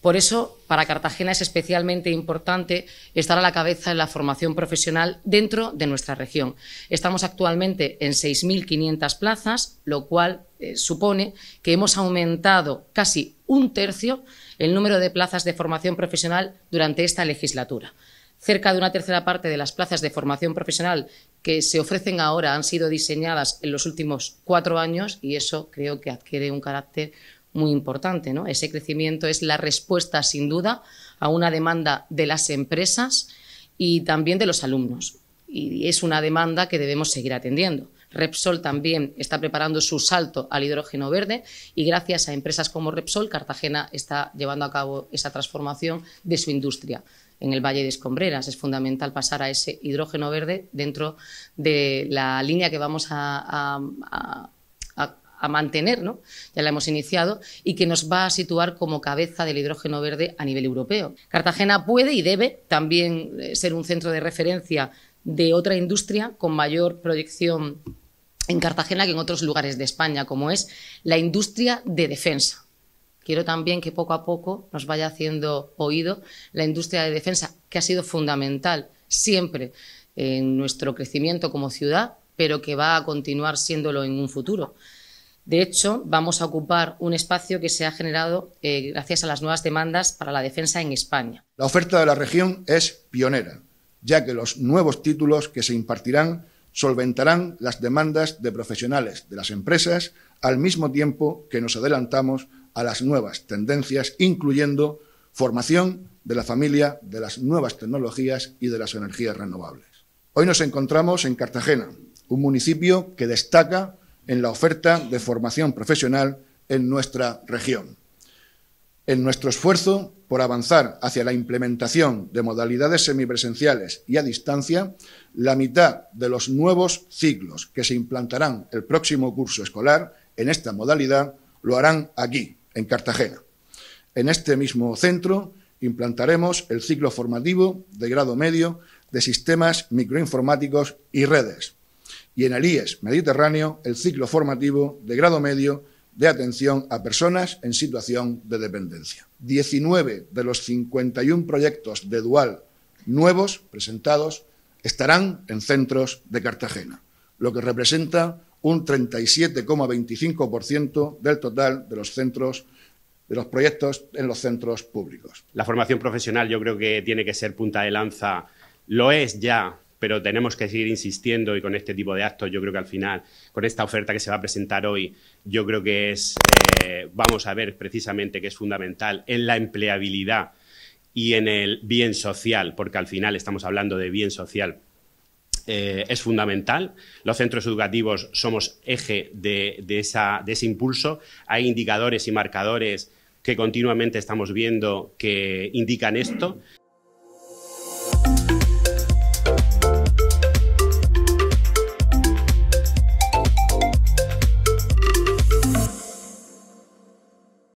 Por eso, para Cartagena es especialmente importante estar a la cabeza en la formación profesional dentro de nuestra región. Estamos actualmente en 6.500 plazas, lo cual eh, supone que hemos aumentado casi un tercio el número de plazas de formación profesional durante esta legislatura. Cerca de una tercera parte de las plazas de formación profesional que se ofrecen ahora han sido diseñadas en los últimos cuatro años y eso creo que adquiere un carácter muy importante. ¿no? Ese crecimiento es la respuesta, sin duda, a una demanda de las empresas y también de los alumnos. Y es una demanda que debemos seguir atendiendo. Repsol también está preparando su salto al hidrógeno verde y gracias a empresas como Repsol, Cartagena está llevando a cabo esa transformación de su industria. En el Valle de Escombreras es fundamental pasar a ese hidrógeno verde dentro de la línea que vamos a, a a mantener, ¿no? ya la hemos iniciado, y que nos va a situar como cabeza del hidrógeno verde a nivel europeo. Cartagena puede y debe también eh, ser un centro de referencia de otra industria con mayor proyección en Cartagena que en otros lugares de España, como es la industria de defensa. Quiero también que poco a poco nos vaya haciendo oído la industria de defensa, que ha sido fundamental siempre en nuestro crecimiento como ciudad, pero que va a continuar siéndolo en un futuro. De hecho, vamos a ocupar un espacio que se ha generado eh, gracias a las nuevas demandas para la defensa en España. La oferta de la región es pionera, ya que los nuevos títulos que se impartirán solventarán las demandas de profesionales de las empresas al mismo tiempo que nos adelantamos a las nuevas tendencias, incluyendo formación de la familia de las nuevas tecnologías y de las energías renovables. Hoy nos encontramos en Cartagena, un municipio que destaca en la oferta de formación profesional en nuestra región. En nuestro esfuerzo por avanzar hacia la implementación de modalidades semipresenciales y a distancia, la mitad de los nuevos ciclos que se implantarán el próximo curso escolar en esta modalidad lo harán aquí, en Cartagena. En este mismo centro implantaremos el ciclo formativo de grado medio de sistemas microinformáticos y redes, y en IES Mediterráneo el ciclo formativo de grado medio de atención a personas en situación de dependencia. 19 de los 51 proyectos de dual nuevos presentados estarán en centros de Cartagena, lo que representa un 37,25% del total de los centros de los proyectos en los centros públicos. La formación profesional yo creo que tiene que ser punta de lanza, lo es ya pero tenemos que seguir insistiendo y con este tipo de actos yo creo que al final, con esta oferta que se va a presentar hoy, yo creo que es, eh, vamos a ver precisamente que es fundamental en la empleabilidad y en el bien social, porque al final estamos hablando de bien social. Eh, es fundamental. Los centros educativos somos eje de ese impulso. Hay indicadores y marcadores que continuamente estamos viendo que indican esto